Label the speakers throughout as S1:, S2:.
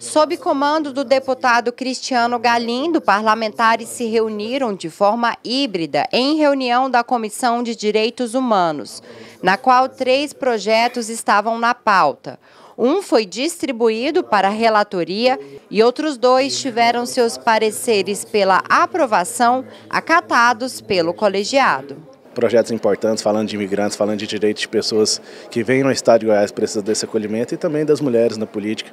S1: Sob comando do deputado Cristiano Galindo, parlamentares se reuniram de forma híbrida em reunião da Comissão de Direitos Humanos, na qual três projetos estavam na pauta. Um foi distribuído para a relatoria e outros dois tiveram seus pareceres pela aprovação acatados pelo colegiado
S2: projetos importantes, falando de imigrantes, falando de direitos de pessoas que vêm ao Estado de Goiás precisando desse acolhimento e também das mulheres na política,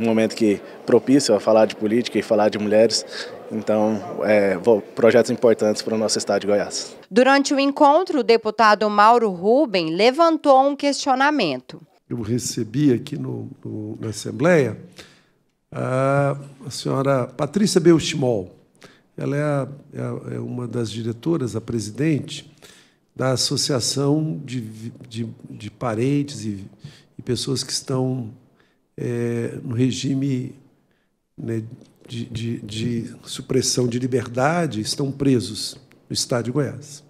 S2: um momento que propício a falar de política e falar de mulheres. Então, é, projetos importantes para o nosso estado de Goiás.
S1: Durante o encontro, o deputado Mauro Ruben levantou um questionamento.
S3: Eu recebi aqui no, no, na Assembleia a, a senhora Patrícia Belchimol. Ela é, é, a, é, uma das diretoras, a presidente, da associação de, de, de parentes e, e, pessoas que estão é, no regime né, de, de, de, supressão de liberdade, estão presos no estado de Goiás.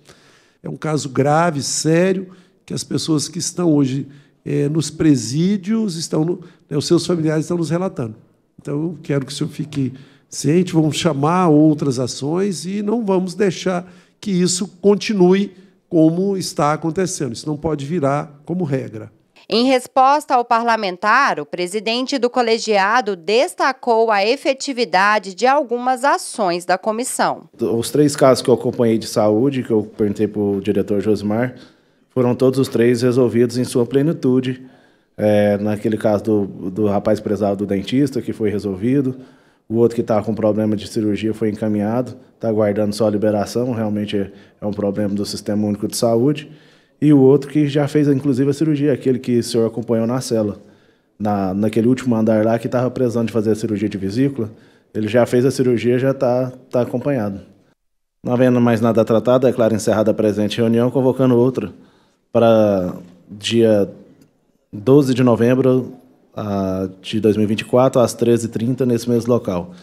S3: É um caso grave, sério, que as pessoas que estão hoje é, nos presídios estão, no, né, os seus familiares estão nos relatando. Então, eu quero que o senhor fique ciente, vamos chamar outras ações e não vamos deixar que isso continue como está acontecendo. Isso não pode virar como regra.
S1: Em resposta ao parlamentar, o presidente do colegiado destacou a efetividade de algumas ações da comissão.
S2: Os três casos que eu acompanhei de saúde, que eu perguntei para o diretor Josimar, foram todos os três resolvidos em sua plenitude. É, naquele caso do, do rapaz prezado do dentista, que foi resolvido. O outro que estava com problema de cirurgia foi encaminhado, está aguardando só a liberação, realmente é, um problema do Sistema Único de Saúde. E o outro que já fez, inclusive, a cirurgia, aquele que o senhor acompanhou na cela, na, naquele último andar lá, que estava precisando de fazer a cirurgia de vesícula. Ele já fez a cirurgia, já está tá acompanhado. Não havendo mais nada tratado, é claro, encerrada a presente reunião, convocando outra para dia 12 de novembro, de 2024 às 13h30 nesse mesmo local.